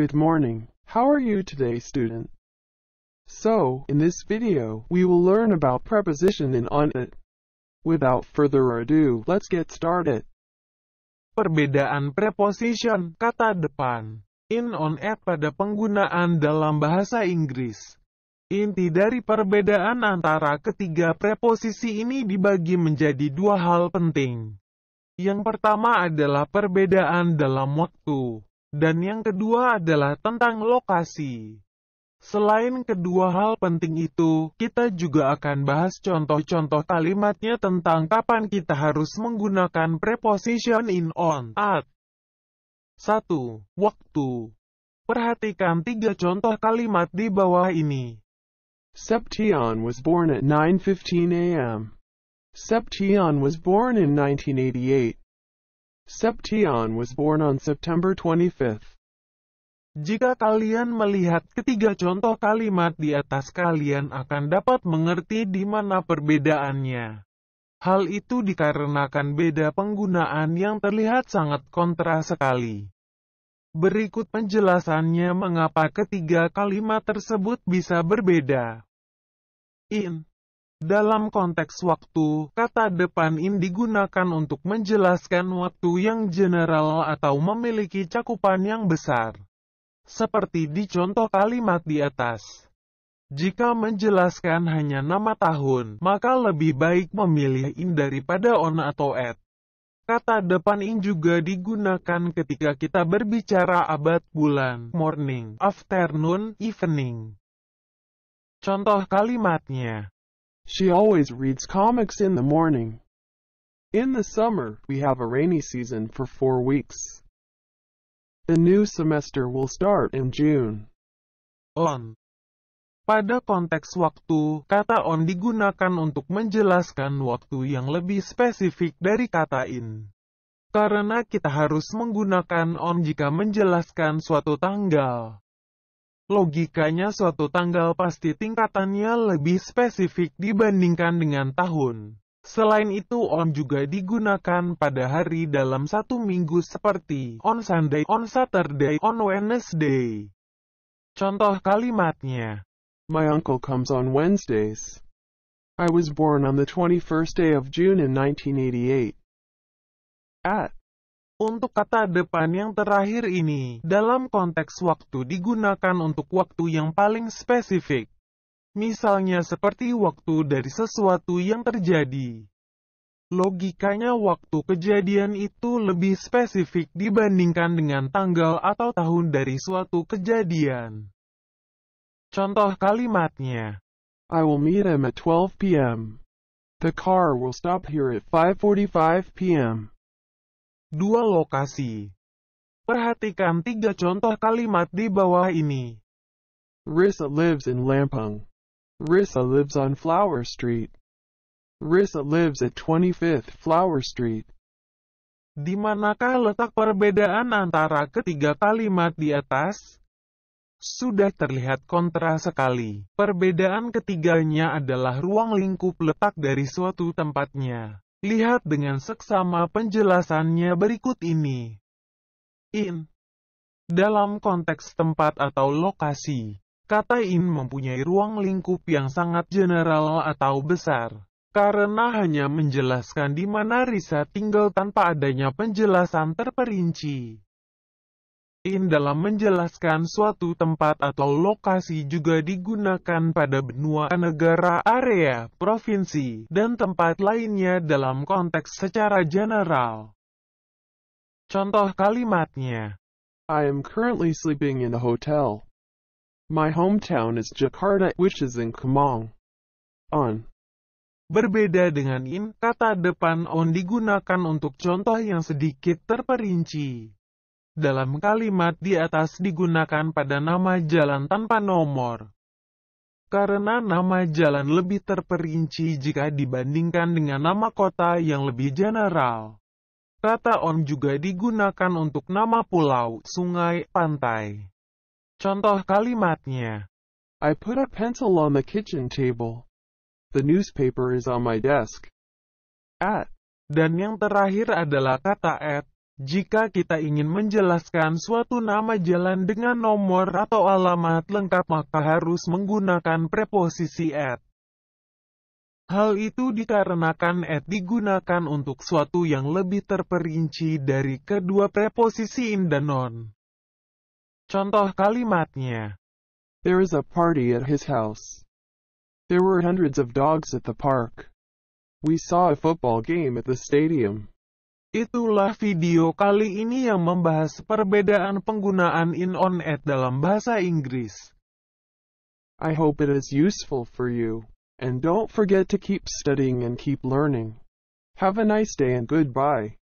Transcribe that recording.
Good morning. How are you today, student? So, in this video, we will learn about preposition in on it. Without further ado, let's get started. Perbedaan preposition, kata depan. In on at pada penggunaan dalam bahasa Inggris. Inti dari perbedaan antara ketiga preposisi ini dibagi menjadi dua hal penting. Yang pertama adalah perbedaan dalam waktu. Dan yang kedua adalah tentang lokasi. Selain kedua hal penting itu, kita juga akan bahas contoh-contoh kalimatnya tentang kapan kita harus menggunakan preposition in on, at. 1. Waktu Perhatikan tiga contoh kalimat di bawah ini. Septian was born at 9.15 a.m. Septian was born in 1988. Seption was born on September 25. Jika kalian melihat ketiga contoh kalimat di atas, kalian akan dapat mengerti di mana perbedaannya. Hal itu dikarenakan beda penggunaan yang terlihat sangat kontra sekali. Berikut penjelasannya mengapa ketiga kalimat tersebut bisa berbeda. In dalam konteks waktu, kata depan in digunakan untuk menjelaskan waktu yang general atau memiliki cakupan yang besar. Seperti di contoh kalimat di atas. Jika menjelaskan hanya nama tahun, maka lebih baik memilih in daripada on atau at. Kata depan in juga digunakan ketika kita berbicara abad bulan, morning, afternoon, evening. Contoh kalimatnya She always reads comics in the morning. In the summer, we have a rainy season for four weeks. The new semester will start in June. On. Pada konteks waktu, kata on digunakan untuk menjelaskan waktu yang lebih spesifik dari kata in. Karena kita harus menggunakan on jika menjelaskan suatu tanggal. Logikanya suatu tanggal pasti tingkatannya lebih spesifik dibandingkan dengan tahun. Selain itu on juga digunakan pada hari dalam satu minggu seperti on Sunday, on Saturday, on Wednesday. Contoh kalimatnya. My uncle comes on Wednesdays. I was born on the 21st day of June in 1988. At untuk kata depan yang terakhir ini, dalam konteks waktu digunakan untuk waktu yang paling spesifik. Misalnya seperti waktu dari sesuatu yang terjadi. Logikanya waktu kejadian itu lebih spesifik dibandingkan dengan tanggal atau tahun dari suatu kejadian. Contoh kalimatnya. I will meet him at 12 p.m. The car will stop here at 5.45 p.m. Dua lokasi. Perhatikan tiga contoh kalimat di bawah ini. Risa lives in Lampung. Risa lives on Flower Street. Risa lives at 25th Flower Street. Di manakah letak perbedaan antara ketiga kalimat di atas? Sudah terlihat kontras sekali. Perbedaan ketiganya adalah ruang lingkup letak dari suatu tempatnya. Lihat dengan seksama penjelasannya berikut ini. In Dalam konteks tempat atau lokasi, kata in mempunyai ruang lingkup yang sangat general atau besar. Karena hanya menjelaskan di mana Risa tinggal tanpa adanya penjelasan terperinci in dalam menjelaskan suatu tempat atau lokasi juga digunakan pada benua negara area, provinsi, dan tempat lainnya dalam konteks secara general. Contoh kalimatnya, I am currently sleeping in a hotel. My hometown is Jakarta, which is in Kemang. On. Berbeda dengan in, kata depan on digunakan untuk contoh yang sedikit terperinci. Dalam kalimat di atas digunakan pada nama jalan tanpa nomor. Karena nama jalan lebih terperinci jika dibandingkan dengan nama kota yang lebih general. Kata on juga digunakan untuk nama pulau, sungai, pantai. Contoh kalimatnya. I put a pencil on the kitchen table. The newspaper is on my desk. At. Dan yang terakhir adalah kata at, jika kita ingin menjelaskan suatu nama jalan dengan nomor atau alamat lengkap maka harus menggunakan preposisi at. Hal itu dikarenakan at digunakan untuk suatu yang lebih terperinci dari kedua preposisi in dan non. Contoh kalimatnya. There is a party at his house. There were hundreds of dogs at the park. We saw a football game at the stadium. Itulah video kali ini yang membahas perbedaan penggunaan in on at dalam bahasa Inggris. I hope it is useful for you. And don't forget to keep studying and keep learning. Have a nice day and goodbye.